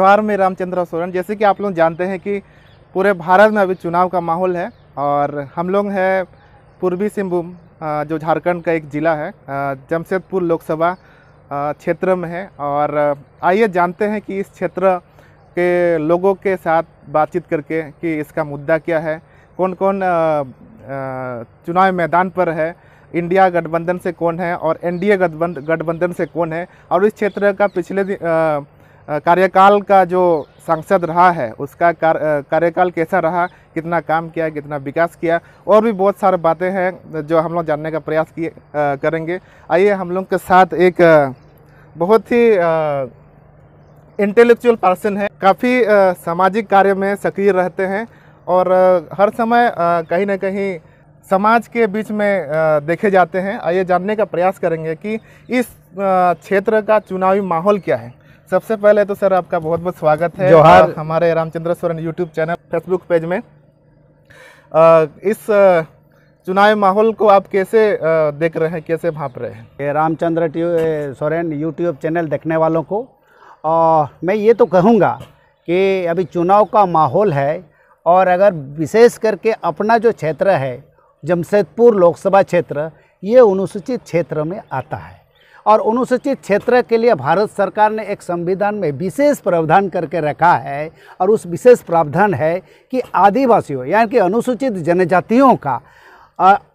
त्यौहार में रामचंद्र सोरेन जैसे कि आप लोग जानते हैं कि पूरे भारत में अभी चुनाव का माहौल है और हम लोग हैं पूर्वी सिंहभूम जो झारखंड का एक ज़िला है जमशेदपुर लोकसभा क्षेत्र में है और आइए जानते हैं कि इस क्षेत्र के लोगों के साथ बातचीत करके कि इसका मुद्दा क्या है कौन कौन चुनाव मैदान पर है इंडिया गठबंधन से कौन है और एनडीए गठबंधन गठबंधन से कौन है और इस क्षेत्र का पिछले दिन कार्यकाल का जो सांसद रहा है उसका कार्यकाल कैसा रहा कितना काम किया कितना विकास किया और भी बहुत सारे बातें हैं जो हम लोग जानने का प्रयास किए करेंगे आइए हम लोग के साथ एक बहुत ही इंटेलेक्चुअल पर्सन है काफ़ी सामाजिक कार्य में सक्रिय रहते हैं और हर समय कहीं ना कहीं समाज के बीच में देखे जाते हैं आइए जानने का प्रयास करेंगे कि इस क्षेत्र का चुनावी माहौल क्या है सबसे पहले तो सर आपका बहुत बहुत स्वागत है जोहार हमारे Ramchandra Soren YouTube channel Facebook page में आ, इस चुनावी माहौल को आप कैसे देख रहे हैं कैसे भाप रहे हैं रामचंद्र सोरेन यूट्यूब चैनल देखने वालों को आ, मैं ये तो कहूँगा कि अभी चुनाव का माहौल है और अगर विशेष करके अपना जो क्षेत्र है जमशेदपुर लोकसभा क्षेत्र ये अनुसूचित क्षेत्र में आता है और अनुसूचित क्षेत्र के लिए भारत सरकार ने एक संविधान में विशेष प्रावधान करके रखा है और उस विशेष प्रावधान है कि आदिवासियों यानी कि अनुसूचित जनजातियों का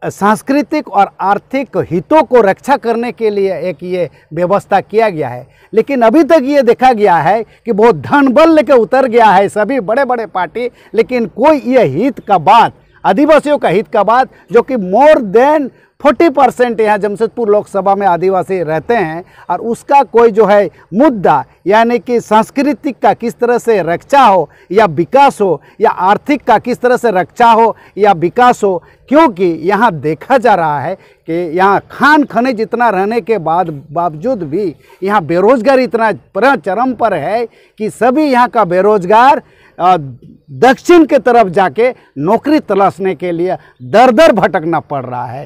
सांस्कृतिक और आर्थिक हितों को रक्षा करने के लिए एक ये व्यवस्था किया गया है लेकिन अभी तक ये देखा गया है कि बहुत धन बल लेकर उतर गया है सभी बड़े बड़े पार्टी लेकिन कोई ये हित का बात आदिवासियों का हित का बात जो कि मोर देन 40 परसेंट यहाँ जमशेदपुर लोकसभा में आदिवासी रहते हैं और उसका कोई जो है मुद्दा यानी कि सांस्कृतिक का किस तरह से रक्षा हो या विकास हो या आर्थिक का किस तरह से रक्षा हो या विकास हो क्योंकि यहाँ देखा जा रहा है कि यहाँ खान खने जितना रहने के बाद बावजूद भी यहाँ बेरोज़गारी इतना चरम पर है कि सभी यहाँ का बेरोज़गार दक्षिण के तरफ जाके नौकरी तलाशने के लिए दर दर भटकना पड़ रहा है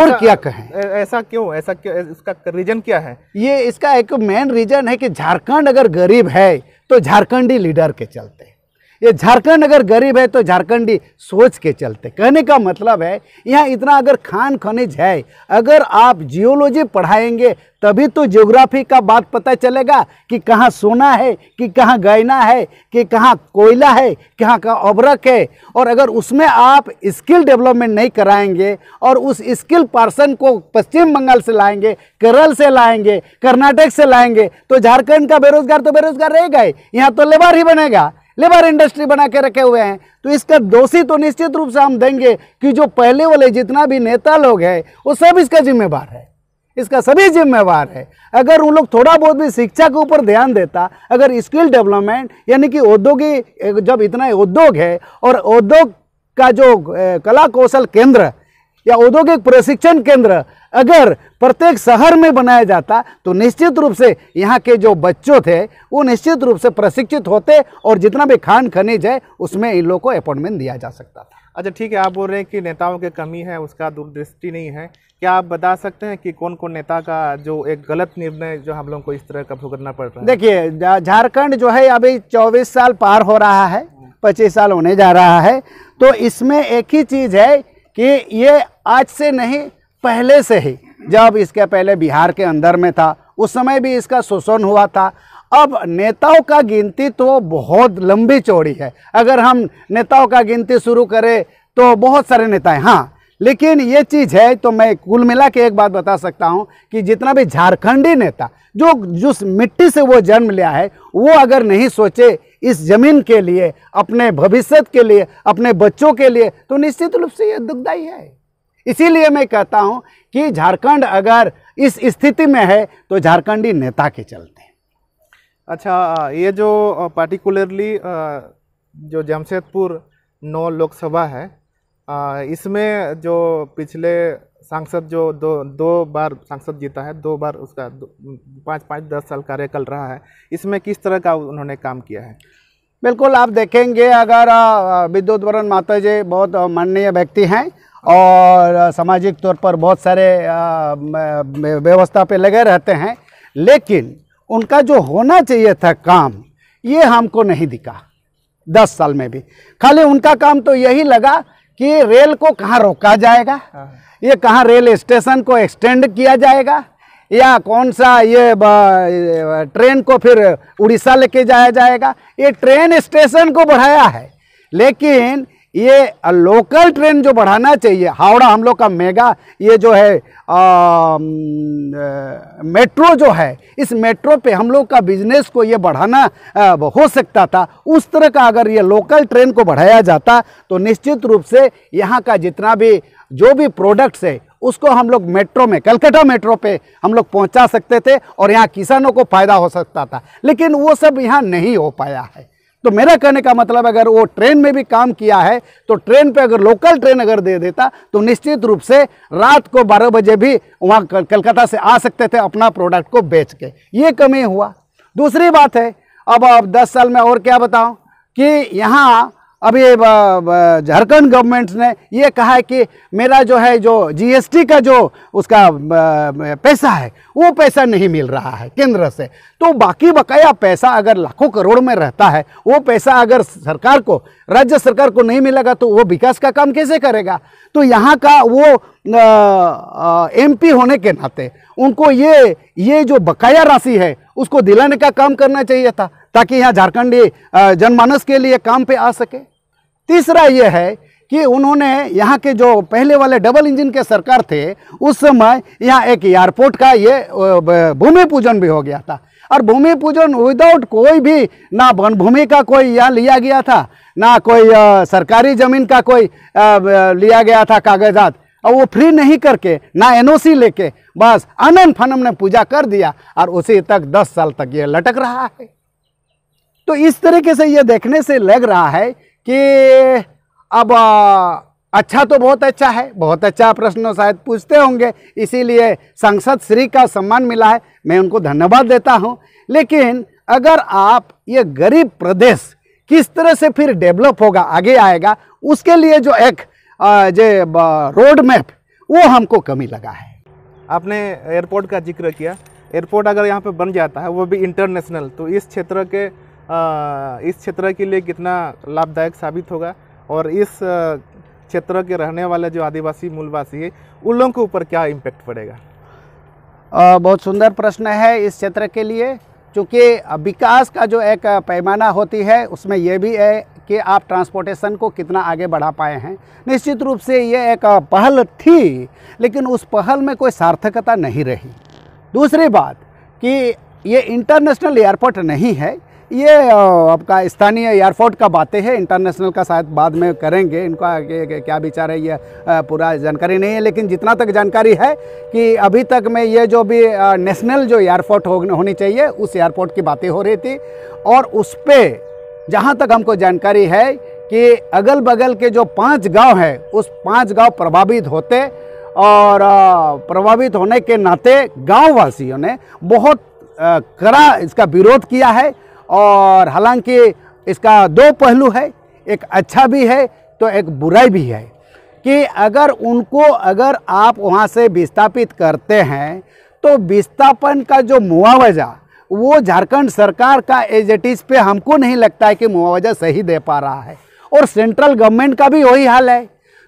और क्या कहें ऐसा क्यों ऐसा क्यों इसका रीजन क्या है ये इसका एक मेन रीजन है कि झारखंड अगर गरीब है तो झारखंडी लीडर के चलते ये झारखंड अगर गरीब है तो झारखंडी सोच के चलते कहने का मतलब है यहाँ इतना अगर खान खनिज है अगर आप जियोलॉजी पढ़ाएंगे तभी तो ज्योग्राफी का बात पता चलेगा कि कहाँ सोना है कि कहाँ गयना है कि कहाँ कोयला है कहाँ का अबरक है और अगर उसमें आप स्किल डेवलपमेंट नहीं कराएंगे और उस स्किल पर्सन को पश्चिम बंगाल से लाएंगे केरल से लाएंगे कर्नाटक से लाएंगे तो झारखंड का बेरोजगार तो बेरोजगार रहेगा ही यहाँ तो लेबर ही बनेगा लेबर इंडस्ट्री बना के रखे हुए हैं तो इसका दोषी तो निश्चित रूप से हम देंगे कि जो पहले वाले जितना भी नेता लोग हैं वो सब इसका जिम्मेवार है इसका सभी जिम्मेवार है अगर उन लोग थोड़ा बहुत भी शिक्षा के ऊपर ध्यान देता अगर स्किल डेवलपमेंट यानी कि औद्योगिक जब इतना उद्योग है और उद्योग का जो कला कौशल केंद्र या औद्योगिक प्रशिक्षण केंद्र अगर प्रत्येक शहर में बनाया जाता तो निश्चित रूप से यहाँ के जो बच्चों थे वो निश्चित रूप से प्रशिक्षित होते और जितना भी खान खनिज है उसमें इन लोगों को अपॉइंटमेंट दिया जा सकता था अच्छा ठीक है आप बोल रहे हैं कि नेताओं की कमी है उसका दूरदृष्टि नहीं है क्या आप बता सकते हैं कि कौन कौन नेता का जो एक गलत निर्णय जो हम लोग को इस तरह का भुगतना पड़ रहा है देखिए झारखंड जो है अभी चौबीस साल पार हो रहा है पच्चीस साल होने जा रहा है तो इसमें एक ही चीज़ है कि ये आज से नहीं पहले से ही जब इसके पहले बिहार के अंदर में था उस समय भी इसका शोषण हुआ था अब नेताओं का गिनती तो बहुत लंबी चौड़ी है अगर हम नेताओं का गिनती शुरू करें तो बहुत सारे नेता हैं हाँ लेकिन ये चीज़ है तो मैं कुल मिला के एक बात बता सकता हूँ कि जितना भी झारखंडी नेता जो जिस मिट्टी से वो जन्म लिया है वो अगर नहीं सोचे इस ज़मीन के लिए अपने भविष्य के लिए अपने बच्चों के लिए तो निश्चित रूप से ये दुखदायी है इसीलिए मैं कहता हूँ कि झारखंड अगर इस स्थिति में है तो झारखंडी नेता के चलते अच्छा ये जो पार्टिकुलरली जो जमशेदपुर नौ लोकसभा है इसमें जो पिछले सांसद जो दो दो बार सांसद जीता है दो बार उसका पाँच पाँच दस साल कार्यकाल रहा है इसमें किस तरह का उन्होंने काम किया है बिल्कुल आप देखेंगे अगर विद्युत वरण माता जी बहुत माननीय व्यक्ति हैं और सामाजिक तौर पर बहुत सारे व्यवस्था पे लगे रहते हैं लेकिन उनका जो होना चाहिए था काम ये हमको नहीं दिखा दस साल में भी खाली उनका काम तो यही लगा कि रेल को कहाँ रोका जाएगा हाँ। ये कहाँ रेल स्टेशन को एक्सटेंड किया जाएगा या कौन सा ये ट्रेन को फिर उड़ीसा लेके जाया जाएगा ये ट्रेन स्टेशन को बढ़ाया है लेकिन ये लोकल ट्रेन जो बढ़ाना चाहिए हावड़ा हम लोग का मेगा ये जो है आ, मेट्रो जो है इस मेट्रो पे हम लोग का बिजनेस को ये बढ़ाना आ, हो सकता था उस तरह का अगर ये लोकल ट्रेन को बढ़ाया जाता तो निश्चित रूप से यहाँ का जितना भी जो भी प्रोडक्ट्स है उसको हम लोग मेट्रो में कलकत्ता मेट्रो पे हम लोग पहुंचा सकते थे और यहाँ किसानों को फ़ायदा हो सकता था लेकिन वो सब यहाँ नहीं हो पाया है तो मेरा कहने का मतलब अगर वो ट्रेन में भी काम किया है तो ट्रेन पे अगर लोकल ट्रेन अगर दे देता तो निश्चित रूप से रात को 12 बजे भी वहाँ कलकत्ता से आ सकते थे अपना प्रोडक्ट को बेच के ये कमी हुआ दूसरी बात है अब अब दस साल में और क्या बताऊँ कि यहाँ अभी झारखंड गवर्नमेंट ने ये कहा है कि मेरा जो है जो जीएसटी का जो उसका पैसा है वो पैसा नहीं मिल रहा है केंद्र से तो बाकी बकाया पैसा अगर लाखों करोड़ में रहता है वो पैसा अगर सरकार को राज्य सरकार को नहीं मिलेगा तो वो विकास का काम कैसे करेगा तो यहाँ का वो एमपी होने के नाते उनको ये ये जो बकाया राशि है उसको दिलाने का काम करना चाहिए था ताकि यहाँ झारखंडी जनमानस के लिए काम पे आ सके तीसरा ये है कि उन्होंने यहाँ के जो पहले वाले डबल इंजन के सरकार थे उस समय यहाँ एक एयरपोर्ट का ये भूमि पूजन भी हो गया था और भूमि पूजन विदाउट कोई भी ना वन भूमि का कोई यहाँ लिया गया था ना कोई आ, सरकारी ज़मीन का कोई आ, लिया गया था कागजात और वो फ्री नहीं करके ना एनओसी लेके बस अनन फनम ने पूजा कर दिया और उसी तक दस साल तक ये लटक रहा है तो इस तरीके से ये देखने से लग रहा है कि अब अच्छा तो बहुत अच्छा है बहुत अच्छा प्रश्न शायद पूछते होंगे इसीलिए संसद श्री का सम्मान मिला है मैं उनको धन्यवाद देता हूं लेकिन अगर आप ये गरीब प्रदेश किस तरह से फिर डेवलप होगा आगे आएगा उसके लिए जो एक जो रोड मैप वो हमको कमी लगा है आपने एयरपोर्ट का जिक्र किया एयरपोर्ट अगर यहाँ पे बन जाता है वो भी इंटरनेशनल तो इस क्षेत्र के इस क्षेत्र के लिए कितना लाभदायक साबित होगा और इस क्षेत्र के रहने वाले जो आदिवासी मूलवासी है उन लोगों के ऊपर क्या इम्पेक्ट पड़ेगा आ, बहुत सुंदर प्रश्न है इस क्षेत्र के लिए चूँकि विकास का जो एक पैमाना होती है उसमें यह भी है कि आप ट्रांसपोर्टेशन को कितना आगे बढ़ा पाए हैं निश्चित रूप से ये एक पहल थी लेकिन उस पहल में कोई सार्थकता नहीं रही दूसरी बात कि ये इंटरनेशनल एयरपोर्ट नहीं है ये आपका स्थानीय एयरपोर्ट का बातें हैं इंटरनेशनल का शायद बाद में करेंगे इनका क्या विचार है ये पूरा जानकारी नहीं है लेकिन जितना तक जानकारी है कि अभी तक में ये जो भी नेशनल जो एयरपोर्ट हो, होनी चाहिए उस एयरपोर्ट की बातें हो रही थी और उस पर जहाँ तक हमको जानकारी है कि अगल बगल के जो पाँच गाँव हैं उस पाँच गाँव प्रभावित होते और प्रभावित होने के नाते गाँव वासियों ने बहुत कड़ा इसका विरोध किया है और हालांकि इसका दो पहलू है एक अच्छा भी है तो एक बुराई भी है कि अगर उनको अगर आप वहाँ से विस्थापित करते हैं तो विस्थापन का जो मुआवजा वो झारखंड सरकार का एजेटिस पे हमको नहीं लगता है कि मुआवजा सही दे पा रहा है और सेंट्रल गवर्नमेंट का भी वही हाल है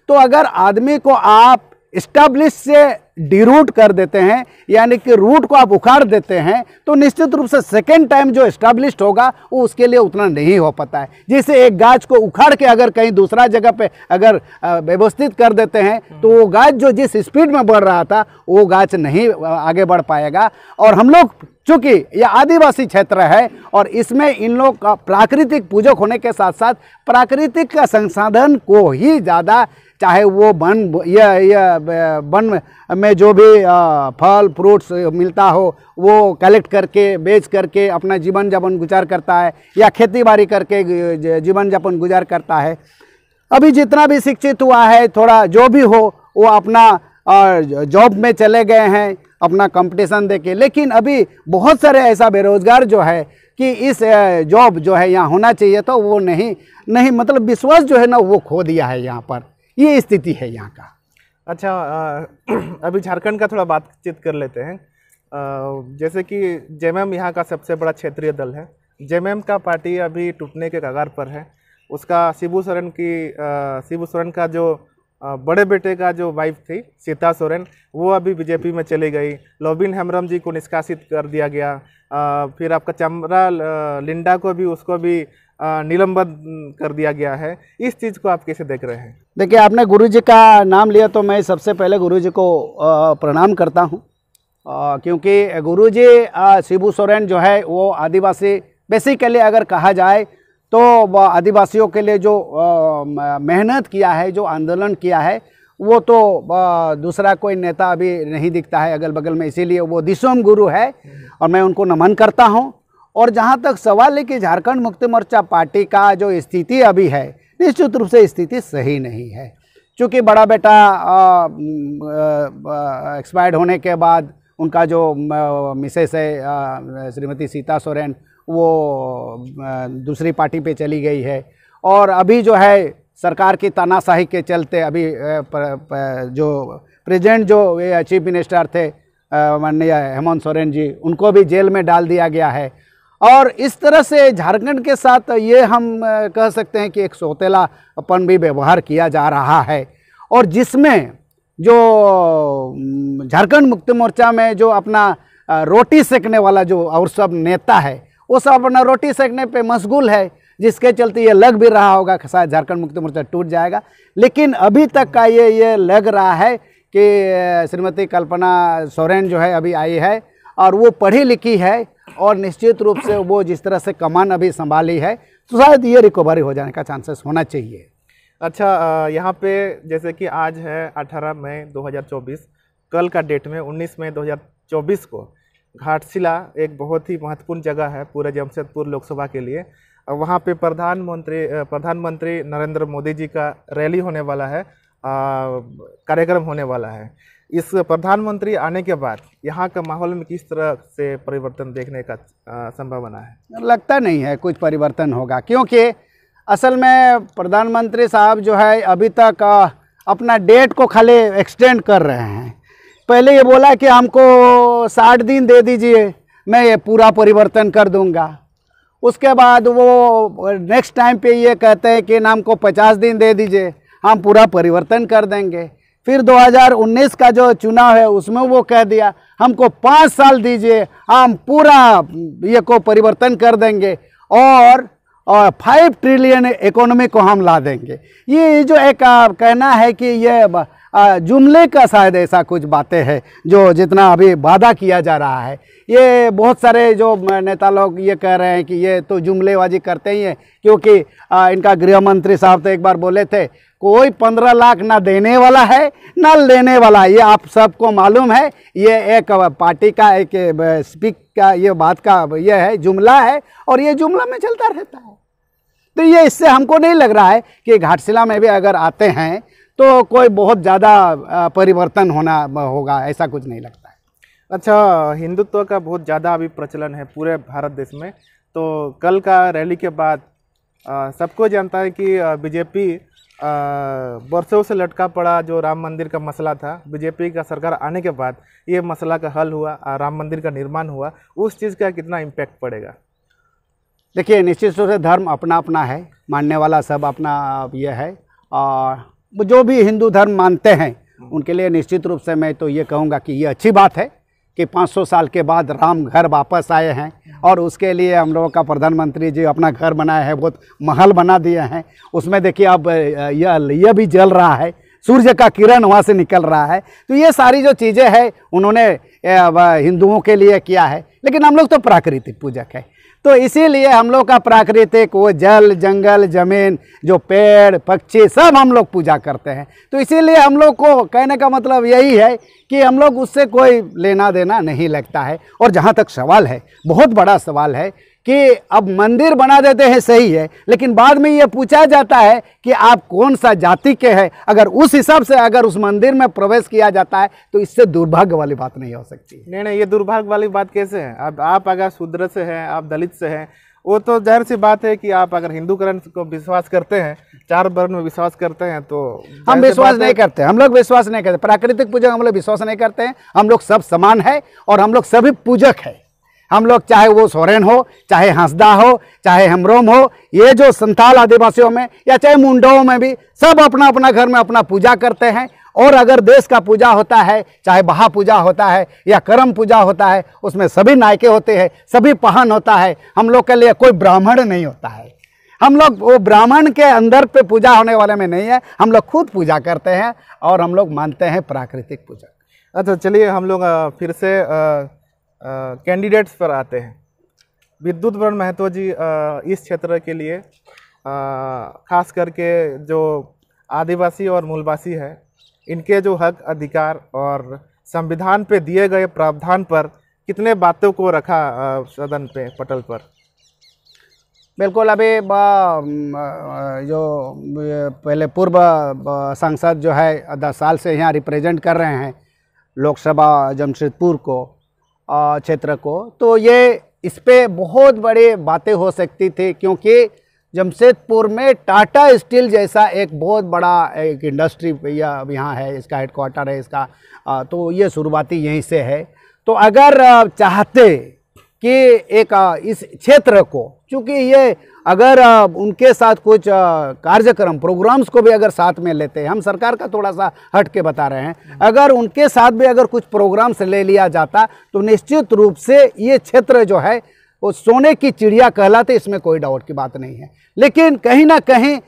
तो अगर आदमी को आप इस्टाब्लिश से डीरूट कर देते हैं यानी कि रूट को आप उखाड़ देते हैं तो निश्चित रूप से सेकेंड टाइम जो इस्टाब्लिश होगा वो उसके लिए उतना नहीं हो पाता है जैसे एक गाज को उखाड़ के अगर कहीं दूसरा जगह पे अगर व्यवस्थित कर देते हैं तो वो गाज जो जिस स्पीड में बढ़ रहा था वो गाज नहीं आगे बढ़ पाएगा और हम लोग चूँकि यह आदिवासी क्षेत्र है और इसमें इन लोग का प्राकृतिक पूजक होने के साथ साथ प्राकृतिक का संसाधन को ही ज़्यादा चाहे वो वन या, या वन में जो भी फल फ्रूट्स मिलता हो वो कलेक्ट करके बेच करके अपना जीवन जापन गुजार करता है या खेती बाड़ी करके जीवन जापन गुजार करता है अभी जितना भी शिक्षित हुआ है थोड़ा जो भी हो वो अपना जॉब में चले गए हैं अपना कंपटीशन देके लेकिन अभी बहुत सारे ऐसा बेरोज़गार जो है कि इस जॉब जो है यहाँ होना चाहिए तो वो नहीं नहीं मतलब विश्वास जो है ना वो खो दिया है यहाँ पर ये स्थिति है यहाँ का अच्छा अभी झारखंड का थोड़ा बातचीत कर लेते हैं जैसे कि जेएमएम यहाँ का सबसे बड़ा क्षेत्रीय दल है जेएमएम का पार्टी अभी टूटने के कगार पर है उसका शिबू सोरेन की शिबू सोरेन का जो बड़े बेटे का जो वाइफ थी सीता सोरेन वो अभी बीजेपी में चली गई लोबिन हेमरम जी को निष्कासित कर दिया गया आ, फिर आपका चमरा लिंडा को भी उसको भी निलंबन कर दिया गया है इस चीज़ को आप कैसे देख रहे हैं देखिए आपने गुरुजी का नाम लिया तो मैं सबसे पहले गुरुजी को प्रणाम करता हूँ क्योंकि गुरुजी शिबू सोरेन जो है वो आदिवासी बेसिकली अगर कहा जाए तो आदिवासियों के लिए जो मेहनत किया है जो आंदोलन किया है वो तो दूसरा कोई नेता अभी नहीं दिखता है अगल बगल में इसीलिए वो दिशोम गुरु है और मैं उनको नमन करता हूँ और जहाँ तक सवाल है कि झारखंड मुक्ति मोर्चा पार्टी का जो स्थिति अभी है निश्चित रूप से स्थिति सही नहीं है चूँकि बड़ा बेटा एक्सपायर्ड होने के बाद उनका जो मिसेस है श्रीमती सीता सोरेन वो दूसरी पार्टी पे चली गई है और अभी जो है सरकार की तानाशाही के चलते अभी जो प्रेजेंट जो चीफ मिनिस्टर थे माननीय हेमंत सोरेन जी उनको भी जेल में डाल दिया गया है और इस तरह से झारखंड के साथ ये हम कह सकते हैं कि एक सौतेलापन भी व्यवहार किया जा रहा है और जिसमें जो झारखंड मुक्ति मोर्चा में जो अपना रोटी सेकने वाला जो और सब नेता है वो सब अपना रोटी सेकने पे मशगूल है जिसके चलते ये लग भी रहा होगा कि शायद झारखंड मुक्ति मोर्चा टूट जाएगा लेकिन अभी तक का ये ये लग रहा है कि श्रीमती कल्पना सोरेन जो है अभी आई है और वो पढ़ी लिखी है और निश्चित रूप से वो जिस तरह से कमान अभी संभाली है तो शायद ये रिकवरी हो जाने का चांसेस होना चाहिए अच्छा यहाँ पे जैसे कि आज है 18 मई 2024 कल का डेट में 19 मई 2024 को घाटशिला एक बहुत ही महत्वपूर्ण जगह है पूरे जमशेदपुर लोकसभा के लिए वहाँ पे प्रधानमंत्री प्रधानमंत्री नरेंद्र मोदी जी का रैली होने वाला है कार्यक्रम होने वाला है इस प्रधानमंत्री आने के बाद यहाँ का माहौल में किस तरह से परिवर्तन देखने का संभावना है लगता नहीं है कुछ परिवर्तन होगा क्योंकि असल में प्रधानमंत्री साहब जो है अभी तक अपना डेट को खाली एक्सटेंड कर रहे हैं पहले ये बोला कि हमको साठ दिन दे दीजिए मैं ये पूरा परिवर्तन कर दूंगा उसके बाद वो नेक्स्ट टाइम पे ये कहते हैं कि नाम को पचास दिन दे दीजिए हम पूरा परिवर्तन कर देंगे फिर 2019 का जो चुनाव है उसमें वो कह दिया हमको पाँच साल दीजिए हम पूरा ये को परिवर्तन कर देंगे और और फाइव ट्रिलियन इकोनॉमी को हम ला देंगे ये जो एक कहना है कि ये जुमले का शायद ऐसा कुछ बातें हैं जो जितना अभी वादा किया जा रहा है ये बहुत सारे जो नेता लोग ये कह रहे हैं कि ये तो जुमलेबाजी करते ही हैं क्योंकि इनका गृह मंत्री साहब तो एक बार बोले थे कोई पंद्रह लाख ना देने वाला है ना लेने वाला ये आप सबको मालूम है ये एक पार्टी का एक स्पीक का ये बात का ये है जुमला है और ये जुमला में चलता रहता है तो ये इससे हमको नहीं लग रहा है कि घाटशिला में भी अगर आते हैं तो कोई बहुत ज़्यादा परिवर्तन होना होगा ऐसा कुछ नहीं लगता है अच्छा हिंदुत्व का बहुत ज़्यादा अभी प्रचलन है पूरे भारत देश में तो कल का रैली के बाद सबको जानता है कि बीजेपी बरसों से लटका पड़ा जो राम मंदिर का मसला था बीजेपी का सरकार आने के बाद ये मसला का हल हुआ राम मंदिर का निर्माण हुआ उस चीज़ का कितना इम्पैक्ट पड़ेगा देखिए निश्चित रूप से धर्म अपना अपना है मानने वाला सब अपना यह है और जो भी हिंदू धर्म मानते हैं हम्म। उनके लिए निश्चित रूप से मैं तो ये कहूँगा कि ये अच्छी बात है कि 500 साल के बाद राम घर वापस आए हैं और उसके लिए हम लोगों का प्रधानमंत्री जी अपना घर बनाए हैं बहुत महल बना दिए हैं उसमें देखिए अब यह यह भी जल रहा है सूर्य का किरण वहाँ से निकल रहा है तो ये सारी जो चीज़ें हैं उन्होंने हिंदुओं के लिए किया है लेकिन हम लोग तो प्राकृतिक पूजक है तो इसीलिए हम लोग का प्राकृतिक वो जल जंगल ज़मीन जो पेड़ पक्षी सब हम लोग पूजा करते हैं तो इसीलिए हम लोग को कहने का मतलब यही है कि हम लोग उससे कोई लेना देना नहीं लगता है और जहाँ तक सवाल है बहुत बड़ा सवाल है कि अब मंदिर बना देते हैं सही है लेकिन बाद में ये पूछा जाता है कि आप कौन सा जाति के हैं अगर उस हिसाब से अगर उस मंदिर में प्रवेश किया जाता है तो इससे दुर्भाग्य वाली बात नहीं हो सकती नहीं नहीं ये दुर्भाग्य वाली बात कैसे है अब आप अगर शूद्र से हैं आप दलित से हैं वो तो जाहिर सी बात है कि आप अगर हिंदू हिंदूकरण को विश्वास करते हैं चार वर्ण में विश्वास करते हैं तो हम विश्वास नहीं करते हम लोग विश्वास नहीं करते प्राकृतिक पूजक हम लोग विश्वास नहीं करते हैं हम लोग सब समान है और हम लोग सभी पूजक है हम लोग चाहे वो सोरेन हो चाहे हंसदा हो चाहे हमरोम हो ये जो संथाल आदिवासियों में या चाहे मुंडों में भी सब अपना अपना घर में अपना पूजा करते हैं और अगर देश का पूजा होता है चाहे बहा पूजा होता है या करम पूजा होता है उसमें सभी नायके होते हैं सभी पहन होता है हम लोग के लिए कोई ब्राह्मण नहीं होता है हम लोग वो ब्राह्मण के अंदर पे पूजा होने वाले में नहीं है हम लोग खुद पूजा करते हैं और हम लोग मानते हैं प्राकृतिक पूजा अच्छा चलिए हम लोग फिर से आ... कैंडिडेट्स पर आते हैं विद्युत वर्ण महतो जी आ, इस क्षेत्र के लिए आ, खास करके जो आदिवासी और मूलवासी है इनके जो हक अधिकार और संविधान पे दिए गए प्रावधान पर कितने बातों को रखा सदन पे पटल पर बिल्कुल अभी जो पहले पूर्व सांसद जो है दस साल से यहाँ रिप्रेजेंट कर रहे हैं लोकसभा जमशेदपुर को क्षेत्र को तो ये इस पर बहुत बड़े बातें हो सकती थी क्योंकि जमशेदपुर में टाटा स्टील जैसा एक बहुत बड़ा एक इंडस्ट्री यहाँ है इसका हेडक्वार्टर है इसका तो ये शुरुआती यहीं से है तो अगर चाहते कि एक इस क्षेत्र को चूँकि ये अगर उनके साथ कुछ कार्यक्रम प्रोग्राम्स को भी अगर साथ में लेते हैं हम सरकार का थोड़ा सा हट के बता रहे हैं अगर उनके साथ भी अगर कुछ प्रोग्राम्स ले लिया जाता तो निश्चित रूप से ये क्षेत्र जो है वो सोने की चिड़िया कहलाते इसमें कोई डाउट की बात नहीं है लेकिन कहीं ना कहीं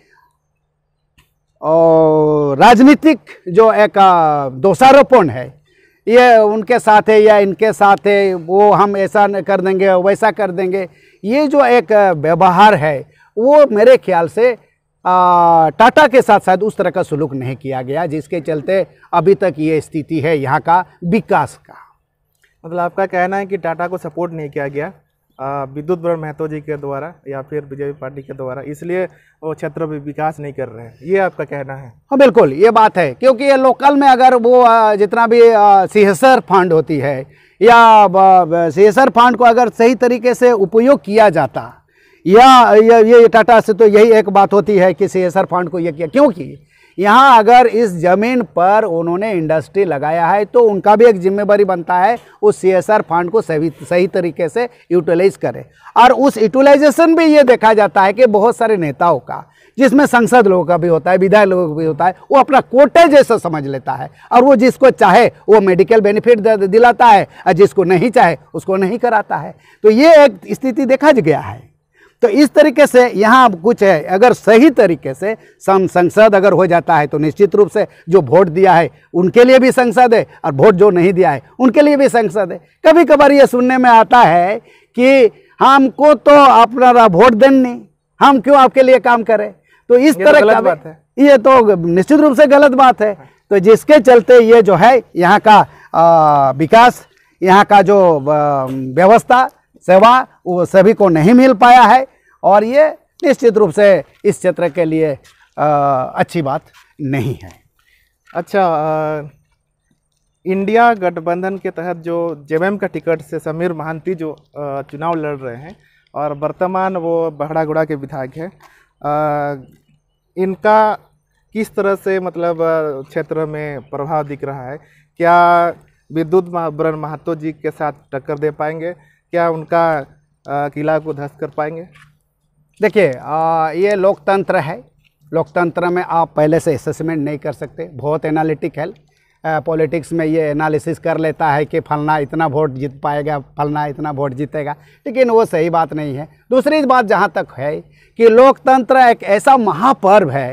और राजनीतिक जो एक दोषारोपण है ये उनके साथ है या इनके साथ है वो हम ऐसा कर देंगे वैसा कर देंगे ये जो एक व्यवहार है वो मेरे ख्याल से टाटा के साथ शायद उस तरह का सुलूक नहीं किया गया जिसके चलते अभी तक ये स्थिति है यहाँ का विकास का मतलब आपका कहना है कि टाटा को सपोर्ट नहीं किया गया विद्युत ब्रह्म महतो जी के द्वारा या फिर बीजेपी पार्टी के द्वारा इसलिए वो क्षेत्र में विकास नहीं कर रहे हैं ये आपका कहना है हाँ बिल्कुल ये बात है क्योंकि ये लोकल में अगर वो जितना भी सीहसर फंड होती है या सेसर फंड को अगर सही तरीके से उपयोग किया जाता या ये टाटा से तो यही एक बात होती है कि सेसर फंड को ये किया क्योंकि यहाँ अगर इस ज़मीन पर उन्होंने इंडस्ट्री लगाया है तो उनका भी एक जिम्मेवारी बनता है उस सी एस आर फंड को सही सही तरीके से यूटिलाइज करें और उस यूटिलाइजेशन भी ये देखा जाता है कि बहुत सारे नेताओं का जिसमें संसद लोगों का भी होता है विधायक लोगों का भी होता है वो अपना कोटे जैसा समझ लेता है और वो जिसको चाहे वो मेडिकल बेनिफिट दिलाता है और जिसको नहीं चाहे उसको नहीं कराता है तो ये एक स्थिति देखा गया है तो इस तरीके से यहाँ कुछ है अगर सही तरीके से संसद अगर हो जाता है तो निश्चित रूप से जो वोट दिया है उनके लिए भी संसद है और वोट जो नहीं दिया है उनके लिए भी संसद है कभी कभार ये सुनने में आता है कि हमको तो अपना वोट देने नहीं हम क्यों आपके लिए काम करें तो इस तो तरह गलत बात है ये तो निश्चित रूप से गलत बात है तो जिसके चलते ये जो है यहाँ का विकास यहाँ का जो व्यवस्था सेवा वो सभी को नहीं मिल पाया है और ये निश्चित रूप से इस क्षेत्र के लिए आ, अच्छी बात नहीं है अच्छा आ, इंडिया गठबंधन के तहत जो जेएमएम का टिकट से समीर महांती जो आ, चुनाव लड़ रहे हैं और वर्तमान वो बहड़ागुड़ा के विधायक हैं इनका किस तरह से मतलब क्षेत्र में प्रभाव दिख रहा है क्या विद्युत महाब्रन महातो जी के साथ टक्कर दे पाएंगे क्या उनका किला को ध्वस्त कर पाएंगे देखिए ये लोकतंत्र है लोकतंत्र में आप पहले से असेसमेंट नहीं कर सकते बहुत एनालिटिक है पॉलिटिक्स में ये एनालिसिस कर लेता है कि फलना इतना वोट जीत पाएगा फलना इतना वोट जीतेगा लेकिन वो सही बात नहीं है दूसरी बात जहाँ तक है कि लोकतंत्र एक ऐसा महापर्व है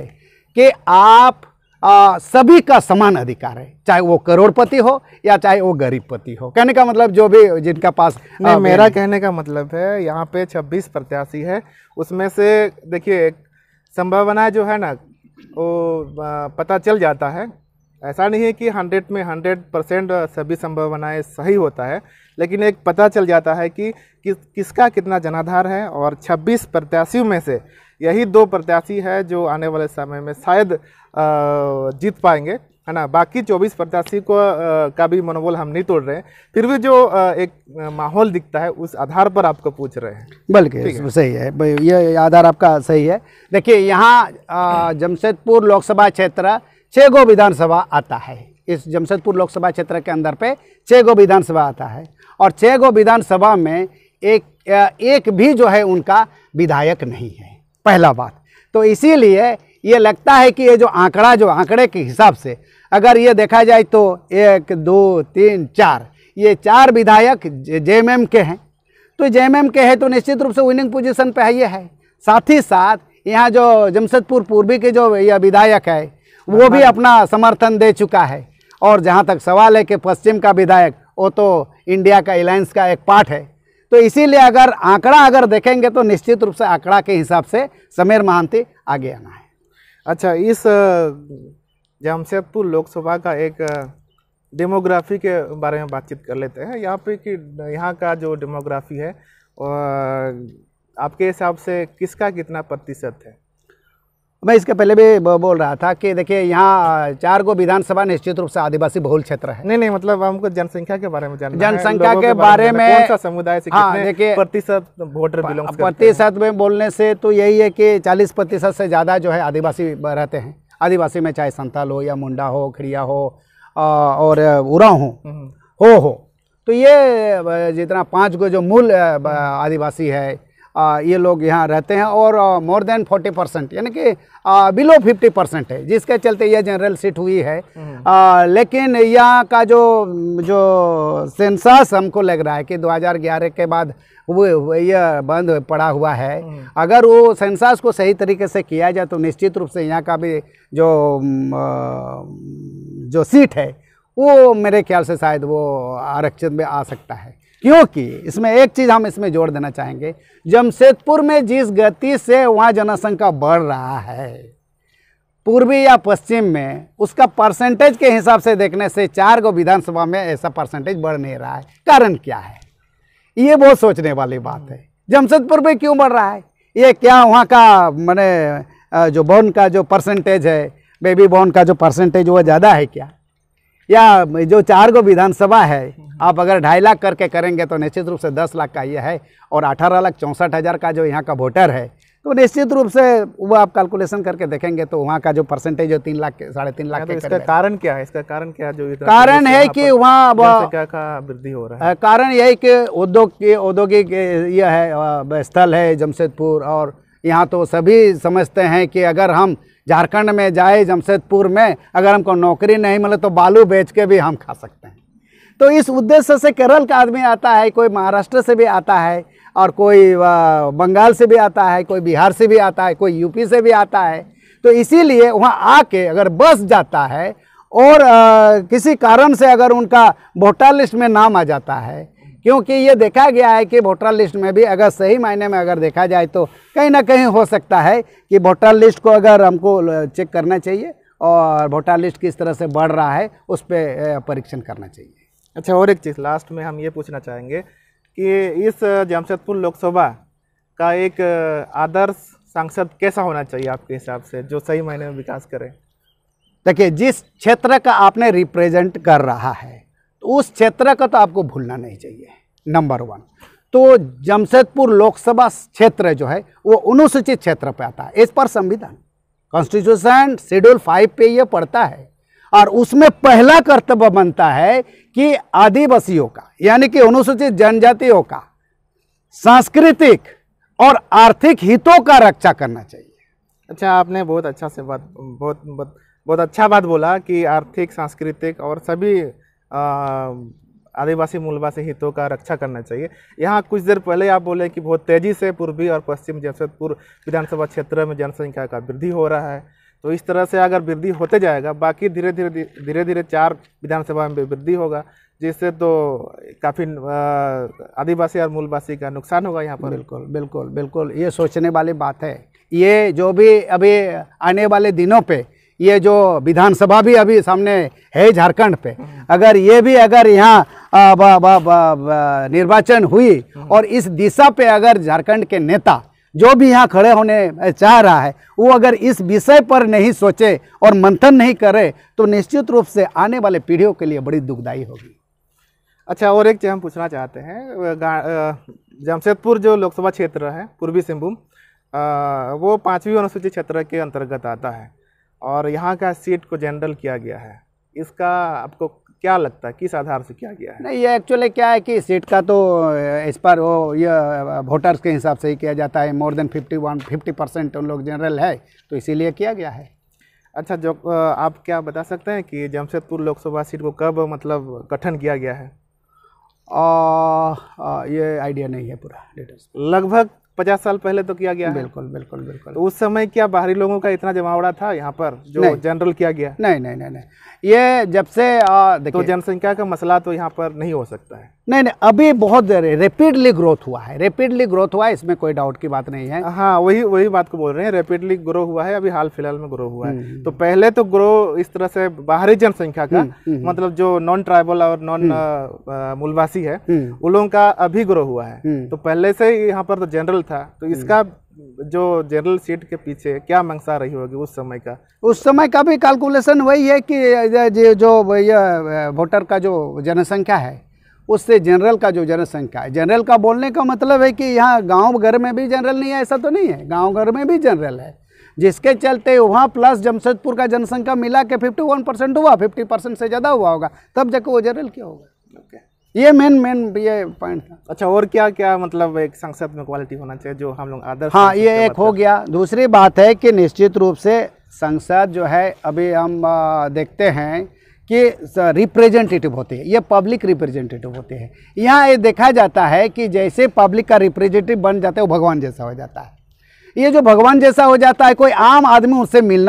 कि आप आ, सभी का समान अधिकार है चाहे वो करोड़पति हो या चाहे वो गरीबपति हो कहने का मतलब जो भी जिनका पास नहीं मेरा कहने का मतलब है यहाँ पे 26 प्रत्याशी है उसमें से देखिए एक संभावना जो है ना वो पता चल जाता है ऐसा नहीं है कि हंड्रेड में हंड्रेड परसेंट सभी संभावनाएँ सही होता है लेकिन एक पता चल जाता है कि किस किसका कितना जनाधार है और 26 प्रत्याशियों में से यही दो प्रत्याशी है जो आने वाले समय में शायद जीत पाएंगे है ना बाकी 24 प्रत्याशी को आ, का भी मनोबल हम नहीं तोड़ रहे हैं फिर भी जो आ, एक माहौल दिखता है उस आधार पर आपको पूछ रहे हैं बल्कि सही है ये आधार आपका सही है देखिए यहाँ जमशेदपुर लोकसभा क्षेत्र छः गो विधानसभा आता है इस जमशेदपुर लोकसभा क्षेत्र के अंदर पे छः गो विधानसभा आता है और छः गो विधानसभा में एक एक भी जो है उनका विधायक नहीं है पहला बात तो इसीलिए ये लगता है कि ये जो आंकड़ा जो आंकड़े के हिसाब से अगर ये देखा जाए तो एक दो तीन चार ये चार विधायक एम के हैं तो एम के हैं तो निश्चित रूप से विनिंग पोजिशन पर है ये है साथ ही साथ यहाँ जो जमशेदपुर पूर्वी के जो यह विधायक है वो भी अपना समर्थन दे चुका है और जहाँ तक सवाल है कि पश्चिम का विधायक वो तो इंडिया का अलायंस का एक पार्ट है तो इसीलिए अगर आंकड़ा अगर देखेंगे तो निश्चित रूप से आंकड़ा के हिसाब से समीर महांती आगे आना है अच्छा इस जमशेदपुर लोकसभा का एक डेमोग्राफी के बारे में बातचीत कर लेते हैं यहाँ पे कि यहाँ का जो डेमोग्राफी है आपके हिसाब से किसका कितना प्रतिशत है मैं इसके पहले भी बोल रहा था कि देखिए यहाँ चार गो विधानसभा निश्चित रूप से आदिवासी बहुल क्षेत्र है नहीं नहीं मतलब हमको जनसंख्या के बारे में जानना जनसंख्या के बारे में समुदाय से हाँ, देखिए प्रतिशत वोटर बिलोंग प्रतिशत में बोलने से तो यही है कि चालीस प्रतिशत से ज़्यादा जो है आदिवासी रहते हैं आदिवासी में चाहे संताल हो या मुंडा हो खड़िया हो और उराव हो हम्म। हो हो तो ये जितना पाँच गो जो मूल आदिवासी है ये लोग यहाँ रहते हैं और मोर देन फोर्टी परसेंट यानी कि बिलो फिफ्टी परसेंट है जिसके चलते यह जनरल सीट हुई है हम्म। आ, लेकिन यहाँ का जो जो सेंसस हमको लग रहा है कि 2011 के बाद वो यह बंद पड़ा हुआ है हम्म। अगर वो सेंसस को सही तरीके से किया जाए तो निश्चित रूप से यहाँ का भी जो जो सीट है वो मेरे ख्याल से शायद वो आरक्षित में आ सकता है क्योंकि इसमें एक चीज़ हम इसमें जोड़ देना चाहेंगे जमशेदपुर में जिस गति से वहाँ जनसंख्या बढ़ रहा है पूर्वी या पश्चिम में उसका परसेंटेज के हिसाब से देखने से चार गो विधानसभा में ऐसा परसेंटेज बढ़ नहीं रहा है कारण क्या है ये बहुत सोचने वाली बात है जमशेदपुर में क्यों बढ़ रहा है ये क्या वहाँ का मैंने जो बॉर्न का जो परसेंटेज है बेबी बॉर्न का जो परसेंटेज वो ज़्यादा है क्या या जो चार गो विधानसभा है आप अगर ढाई लाख करके करेंगे तो निश्चित रूप से दस लाख का ये है और अठारह लाख चौंसठ हज़ार का जो यहाँ का वोटर है तो निश्चित रूप से वो आप कैलकुलेशन करके देखेंगे तो वहाँ का जो परसेंटेज है तीन लाख साढ़े तीन लाख तो इसका कारण क्या है इसका कारण क्या जो कारण है कि वहाँ का वृद्धि हो रहा है कारण यही कि उद्योग औद्योगिक यह है स्थल है जमशेदपुर और यहाँ तो सभी समझते हैं कि अगर हम झारखंड में जाए जमशेदपुर में अगर हमको नौकरी नहीं मिले तो बालू बेच के भी हम खा सकते हैं तो इस उद्देश्य से केरल का आदमी आता है कोई महाराष्ट्र से भी आता है और कोई बंगाल से भी आता है कोई बिहार से भी आता है कोई यूपी से भी आता है तो इसीलिए वहाँ आके अगर बस जाता है और आ, किसी कारण से अगर उनका वोटर लिस्ट में नाम आ जाता है क्योंकि ये देखा गया है कि वोटर लिस्ट में भी अगर सही मायने में अगर देखा जाए तो कहीं ना कहीं हो सकता है कि वोटर लिस्ट को अगर हमको चेक करना चाहिए और वोटर लिस्ट किस तरह से बढ़ रहा है उस पर परीक्षण करना चाहिए अच्छा और एक चीज़ लास्ट में हम ये पूछना चाहेंगे कि इस जमशेदपुर लोकसभा का एक आदर्श सांसद कैसा होना चाहिए आपके हिसाब से जो सही मायने में विकास करें देखिए जिस क्षेत्र का आपने रिप्रेजेंट कर रहा है उस क्षेत्र का तो आपको भूलना नहीं चाहिए नंबर वन तो जमशेदपुर लोकसभा क्षेत्र जो है वो अनुसूचित क्षेत्र पे आता है इस पर संविधान कॉन्स्टिट्यूशन शेड्यूल फाइव पे ये पड़ता है और उसमें पहला कर्तव्य बनता है कि आदिवासियों का यानी कि अनुसूचित जनजातियों का सांस्कृतिक और आर्थिक हितों का रक्षा करना चाहिए अच्छा आपने बहुत अच्छा से बात बहुत बहुत, बहुत अच्छा बात बोला कि आर्थिक सांस्कृतिक और सभी आदिवासी मूलवासी हितों का रक्षा करना चाहिए यहाँ कुछ देर पहले आप बोले कि बहुत तेज़ी से पूर्वी और पश्चिम जमशेदपुर विधानसभा क्षेत्र में जनसंख्या का वृद्धि हो रहा है तो इस तरह से अगर वृद्धि होते जाएगा बाकी धीरे धीरे धीरे धीरे चार विधानसभा में वृद्धि होगा जिससे तो काफ़ी आदिवासी और मूलवासी का नुकसान होगा यहाँ पर बिल्कुल बिल्कुल बिल्कुल ये सोचने वाली बात है ये जो भी अभी आने वाले दिनों पर ये जो विधानसभा भी अभी सामने है झारखंड पे अगर ये भी अगर यहाँ निर्वाचन हुई और इस दिशा पे अगर झारखंड के नेता जो भी यहाँ खड़े होने चाह रहा है वो अगर इस विषय पर नहीं सोचे और मंथन नहीं करे तो निश्चित रूप से आने वाले पीढ़ियों के लिए बड़ी दुखदायी होगी अच्छा और एक चीज़ हम पूछना चाहते हैं जमशेदपुर जो लोकसभा क्षेत्र है पूर्वी सिंहभूम वो पाँचवीं अनुसूचित क्षेत्र के अंतर्गत आता है और यहाँ का सीट को जनरल किया गया है इसका आपको क्या लगता है किस आधार से किया गया है नहीं ये एक्चुअली क्या है कि सीट का तो इस पर वो ये वोटर्स के हिसाब से ही किया जाता है more than fifty one fifty percent उन लोग जनरल है तो इसीलिए किया गया है अच्छा जो आप क्या बता सकते हैं कि जमशेदपुर लोकसभा सीट को कब मतलब गठन किया गया है आ, आ, ये आइडिया नहीं है पूरा डिटेल्स लगभग पचास साल पहले तो किया गया बिल्कुल बिल्कुल बिल्कुल तो उस समय क्या बाहरी लोगों का इतना जमावड़ा था यहाँ पर जो जनरल किया गया नहीं नहीं नहीं नहीं ये जब से देखो तो जनसंख्या का मसला तो यहाँ पर नहीं हो सकता है नहीं नहीं अभी बहुत रेपिडली ग्रोथ हुआ है रेपिडली ग्रोथ हुआ है इसमें कोई डाउट की बात नहीं है हाँ वही वही बात को बोल रहे हैं रेपिडली ग्रो हुआ है अभी हाल फिलहाल में ग्रो हुआ है हम्म, तो हम्म। पहले तो ग्रो इस तरह से बाहरी जनसंख्या का हम्म, मतलब जो नॉन ट्राइबल और नॉन मूलवासी है उन लोगों का अभी ग्रो हुआ है तो पहले से यहाँ पर तो जनरल था तो हम्म। इसका जो जनरल सीट के पीछे क्या मंगसा रही होगी उस समय का उस समय का भी कैलकुलेशन वही है कि जो भैया वोटर का जो जनसंख्या है उससे जनरल का जो जनसंख्या है जनरल का बोलने का मतलब है कि यहाँ गांव घर में भी जनरल नहीं है ऐसा तो नहीं है गांव घर में भी जनरल है जिसके चलते वहाँ प्लस जमशेदपुर का जनसंख्या मिला के फिफ्टी वन परसेंट हुआ फिफ्टी परसेंट से ज़्यादा हुआ होगा तब जाकर वो जनरल क्या होगा ये मेन मेन ये पॉइंट था अच्छा और क्या क्या मतलब एक संसद में क्वालिटी होना चाहिए जो हम लोग आदर्श हाँ ये एक मतलब... हो गया दूसरी बात है कि निश्चित रूप से संसद जो है अभी हम देखते हैं कि रिप्रेजेंटेटिव होती है ये पब्लिक रिप्रेजेंटेटिव होते है यहाँ ये देखा जाता है कि जैसे पब्लिक का रिप्रेजेंटेटिव बन जाता है वो भगवान जैसा हो जाता है ये जो भगवान जैसा हो जाता है कोई आम आदमी उससे मिलना